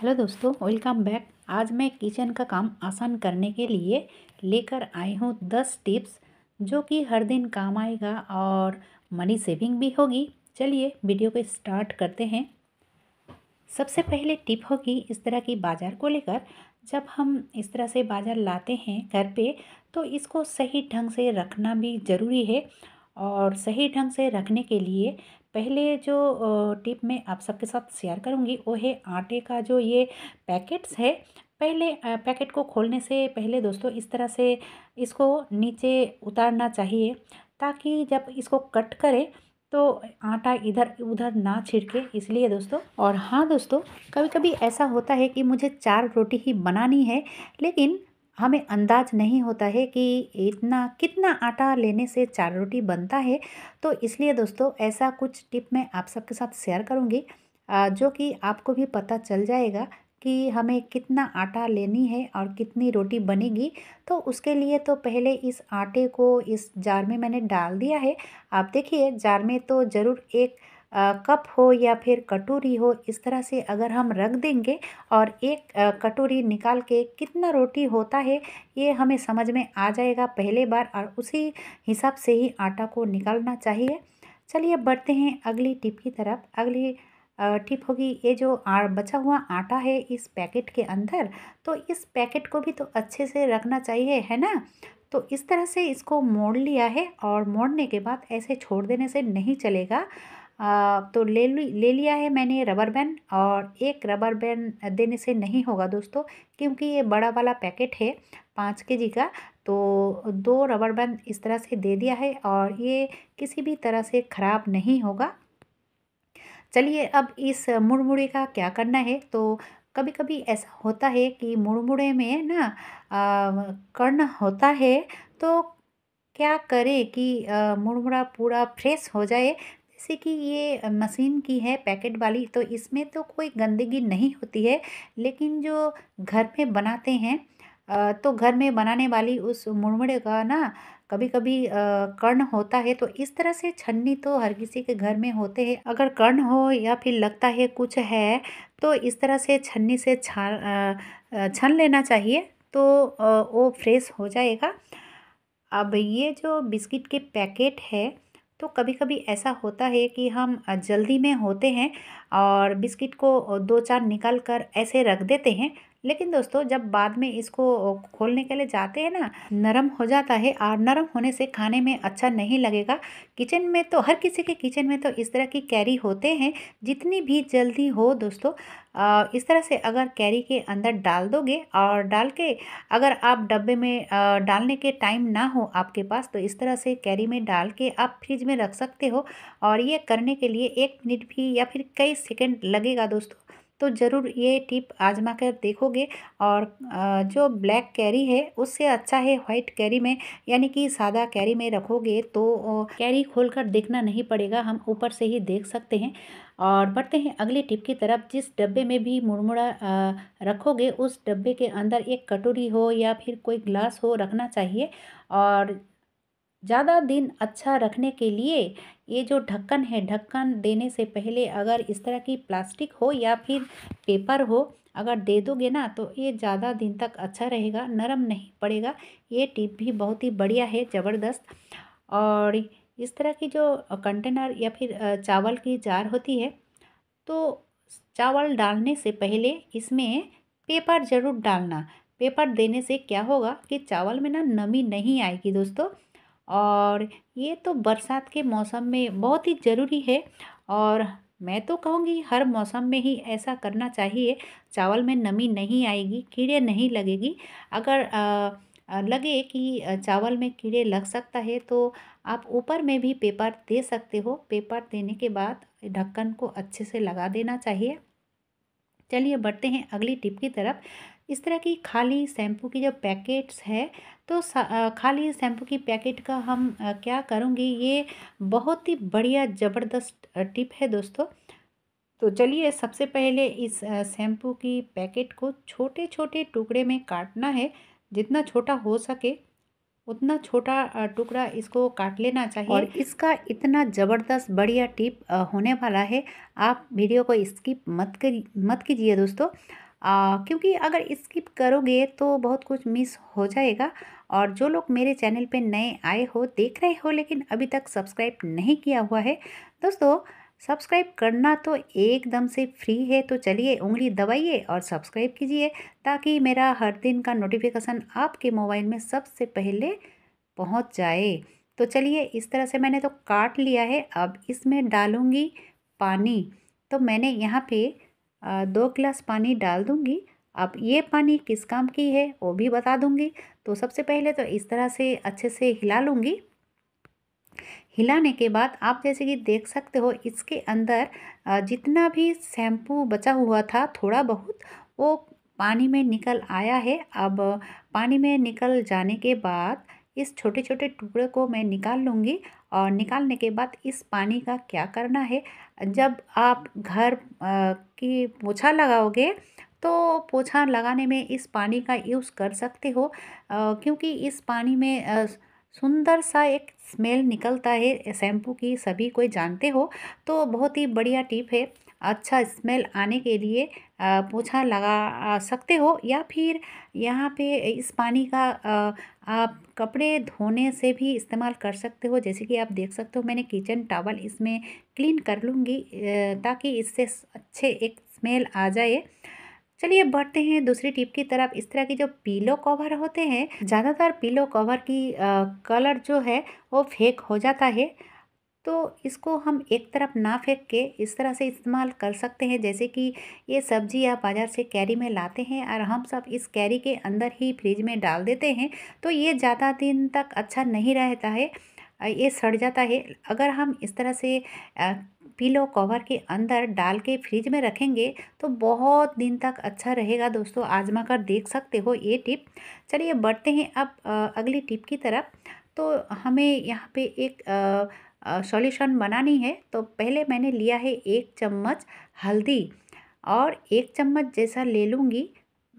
hello दोस्तों welcome back आज मैं किचन का काम आसान करने के लिए लेकर आई हूँ दस टिप्स जो कि हर दिन काम आएगा और मनी सेविंग भी होगी चलिए वीडियो को स्टार्ट करते हैं सबसे पहले टिप होगी इस तरह की बाज़ार को लेकर जब हम इस तरह से बाज़ार लाते हैं घर पे तो इसको सही ढंग से रखना भी ज़रूरी है और सही ढंग से रखने के लिए पहले जो टिप मैं आप सबके साथ शेयर करूँगी वो है आटे का जो ये पैकेट्स है पहले पैकेट को खोलने से पहले दोस्तों इस तरह से इसको नीचे उतारना चाहिए ताकि जब इसको कट करें तो आटा इधर उधर ना छिड़के इसलिए दोस्तों और हाँ दोस्तों कभी कभी ऐसा होता है कि मुझे चार रोटी ही बनानी है लेकिन हमें अंदाज नहीं होता है कि इतना कितना आटा लेने से चार रोटी बनता है तो इसलिए दोस्तों ऐसा कुछ टिप मैं आप सबके साथ शेयर करूँगी जो कि आपको भी पता चल जाएगा कि हमें कितना आटा लेनी है और कितनी रोटी बनेगी तो उसके लिए तो पहले इस आटे को इस जार में मैंने डाल दिया है आप देखिए जार में तो ज़रूर एक कप हो या फिर कटोरी हो इस तरह से अगर हम रख देंगे और एक कटोरी निकाल के कितना रोटी होता है ये हमें समझ में आ जाएगा पहले बार और उसी हिसाब से ही आटा को निकालना चाहिए चलिए बढ़ते हैं अगली टिप की तरफ अगली टिप होगी ये जो आ, बचा हुआ आटा है इस पैकेट के अंदर तो इस पैकेट को भी तो अच्छे से रखना चाहिए है ना तो इस तरह से इसको मोड़ लिया है और मोड़ने के बाद ऐसे छोड़ देने से नहीं चलेगा तो ले ली ले लिया है मैंने रबर बैंड और एक रबर बैंड देने से नहीं होगा दोस्तों क्योंकि ये बड़ा वाला पैकेट है पाँच के जी का तो दो रबर बैंड इस तरह से दे दिया है और ये किसी भी तरह से ख़राब नहीं होगा चलिए अब इस मुड़मुड़े का क्या करना है तो कभी कभी ऐसा होता है कि मुड़मुड़े में ना कर्ण होता है तो क्या करें कि मुड़मुड़ा पूरा फ्रेश हो जाए जैसे कि ये मशीन की है पैकेट वाली तो इसमें तो कोई गंदगी नहीं होती है लेकिन जो घर में बनाते हैं तो घर में बनाने वाली उस मुड़मुड़े का ना कभी कभी कर्ण होता है तो इस तरह से छन्नी तो हर किसी के घर में होते हैं अगर कर्ण हो या फिर लगता है कुछ है तो इस तरह से छन्नी से छान छन लेना चाहिए तो वो फ्रेश हो जाएगा अब ये जो बिस्किट के पैकेट है तो कभी कभी ऐसा होता है कि हम जल्दी में होते हैं और बिस्किट को दो चार निकाल कर ऐसे रख देते हैं लेकिन दोस्तों जब बाद में इसको खोलने के लिए जाते हैं ना नरम हो जाता है और नरम होने से खाने में अच्छा नहीं लगेगा किचन में तो हर किसी के किचन में तो इस तरह की कैरी होते हैं जितनी भी जल्दी हो दोस्तों इस तरह से अगर कैरी के अंदर डाल दोगे और डाल के अगर आप डब्बे में डालने के टाइम ना हो आपके पास तो इस तरह से कैरी में डाल के आप फ्रिज में रख सकते हो और ये करने के लिए एक मिनट भी या फिर कई सेकेंड लगेगा दोस्तों तो ज़रूर ये टिप आजमा कर देखोगे और जो ब्लैक कैरी है उससे अच्छा है वाइट कैरी में यानी कि सादा कैरी में रखोगे तो कैरी खोल कर देखना नहीं पड़ेगा हम ऊपर से ही देख सकते हैं और बढ़ते हैं अगले टिप की तरफ जिस डब्बे में भी मुड़मुड़ा रखोगे उस डब्बे के अंदर एक कटोरी हो या फिर कोई ग्लास हो रखना चाहिए और ज़्यादा दिन अच्छा रखने के लिए ये जो ढक्कन है ढक्कन देने से पहले अगर इस तरह की प्लास्टिक हो या फिर पेपर हो अगर दे दोगे ना तो ये ज़्यादा दिन तक अच्छा रहेगा नरम नहीं पड़ेगा ये टिप भी बहुत ही बढ़िया है ज़बरदस्त और इस तरह की जो कंटेनर या फिर चावल की जार होती है तो चावल डालने से पहले इसमें पेपर ज़रूर डालना पेपर देने से क्या होगा कि चावल में ना नमी नहीं आएगी दोस्तों और ये तो बरसात के मौसम में बहुत ही ज़रूरी है और मैं तो कहूँगी हर मौसम में ही ऐसा करना चाहिए चावल में नमी नहीं आएगी कीड़े नहीं लगेगी अगर आ, लगे कि चावल में कीड़े लग सकता है तो आप ऊपर में भी पेपर दे सकते हो पेपर देने के बाद ढक्कन को अच्छे से लगा देना चाहिए चलिए बढ़ते हैं अगली टिप की तरफ इस तरह की खाली शैम्पू की जो पैकेट्स है तो खाली शैम्पू की पैकेट का हम क्या करूँगी ये बहुत ही बढ़िया ज़बरदस्त टिप है दोस्तों तो चलिए सबसे पहले इस शैम्पू की पैकेट को छोटे छोटे टुकड़े में काटना है जितना छोटा हो सके उतना छोटा टुकड़ा इसको काट लेना चाहिए और इसका इतना ज़बरदस्त बढ़िया टिप होने वाला है आप वीडियो को स्किप मत कर मत कीजिए दोस्तों आ, क्योंकि अगर स्किप करोगे तो बहुत कुछ मिस हो जाएगा और जो लोग मेरे चैनल पे नए आए हो देख रहे हो लेकिन अभी तक सब्सक्राइब नहीं किया हुआ है दोस्तों सब्सक्राइब करना तो एकदम से फ्री है तो चलिए उंगली दबाइए और सब्सक्राइब कीजिए ताकि मेरा हर दिन का नोटिफिकेशन आपके मोबाइल में सबसे पहले पहुंच जाए तो चलिए इस तरह से मैंने तो काट लिया है अब इसमें डालूँगी पानी तो मैंने यहाँ पे दो गिलास पानी डाल दूँगी अब ये पानी किस काम की है वो भी बता दूँगी तो सबसे पहले तो इस तरह से अच्छे से हिला लूँगी हिलाने के बाद आप जैसे कि देख सकते हो इसके अंदर जितना भी शैम्पू बचा हुआ था थोड़ा बहुत वो पानी में निकल आया है अब पानी में निकल जाने के बाद इस छोटे छोटे टुकड़े को मैं निकाल लूँगी और निकालने के बाद इस पानी का क्या करना है जब आप घर की पोछा लगाओगे तो पोछा लगाने में इस पानी का यूज़ कर सकते हो क्योंकि इस पानी में सुंदर सा एक स्मेल निकलता है शैम्पू की सभी कोई जानते हो तो बहुत ही बढ़िया टिप है अच्छा स्मेल आने के लिए पोछा लगा सकते हो या फिर यहाँ पे इस पानी का आप कपड़े धोने से भी इस्तेमाल कर सकते हो जैसे कि आप देख सकते हो मैंने किचन टावल इसमें क्लीन कर लूँगी ताकि इससे अच्छे एक स्मेल आ जाए चलिए बढ़ते हैं दूसरी टिप की तरफ इस तरह के जो पीलो कवर होते हैं ज़्यादातर पीलो कवर की आ, कलर जो है वो फेक हो जाता है तो इसको हम एक तरफ ना फेंक के इस तरह से इस्तेमाल कर सकते हैं जैसे कि ये सब्जी आप बाज़ार से कैरी में लाते हैं और हम सब इस कैरी के अंदर ही फ्रिज में डाल देते हैं तो ये ज़्यादा दिन तक अच्छा नहीं रहता है ये सड़ जाता है अगर हम इस तरह से पिलो कवर के अंदर डाल के फ्रिज में रखेंगे तो बहुत दिन तक अच्छा रहेगा दोस्तों आजमा कर देख सकते हो ये टिप चलिए बढ़ते हैं अब अगली टिप की तरफ तो हमें यहाँ पे एक सॉल्यूशन बनानी है तो पहले मैंने लिया है एक चम्मच हल्दी और एक चम्मच जैसा ले लूँगी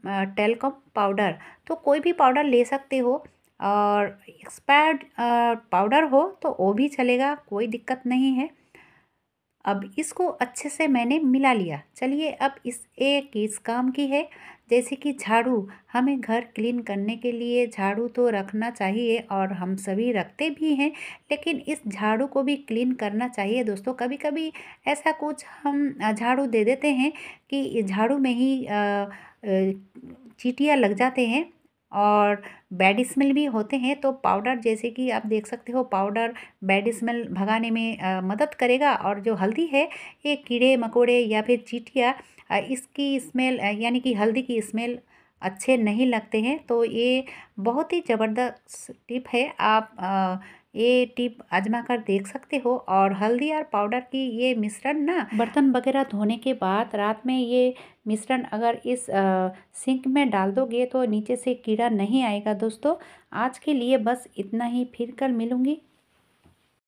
टेलकम पाउडर तो कोई भी पाउडर ले सकते हो और एक्सपायर्ड पाउडर हो तो वो भी चलेगा कोई दिक्कत नहीं है अब इसको अच्छे से मैंने मिला लिया चलिए अब इस एक इस काम की है जैसे कि झाड़ू हमें घर क्लीन करने के लिए झाड़ू तो रखना चाहिए और हम सभी रखते भी हैं लेकिन इस झाड़ू को भी क्लीन करना चाहिए दोस्तों कभी कभी ऐसा कुछ हम झाड़ू दे देते हैं कि झाड़ू में ही चीटियाँ लग जाते हैं और बैड स्मेल भी होते हैं तो पाउडर जैसे कि आप देख सकते हो पाउडर बैड स्मेल भगाने में आ, मदद करेगा और जो हल्दी है ये कीड़े मकोड़े या फिर चीटियाँ इसकी स्मेल यानी कि हल्दी की स्मेल अच्छे नहीं लगते हैं तो ये बहुत ही ज़बरदस्त टिप है आप आ, ये टिप आजमा कर देख सकते हो और हल्दी और पाउडर की ये मिश्रण ना बर्तन वगैरह धोने के बाद रात में ये मिश्रण अगर इस आ, सिंक में डाल दोगे तो नीचे से कीड़ा नहीं आएगा दोस्तों आज के लिए बस इतना ही फिर कल मिलूँगी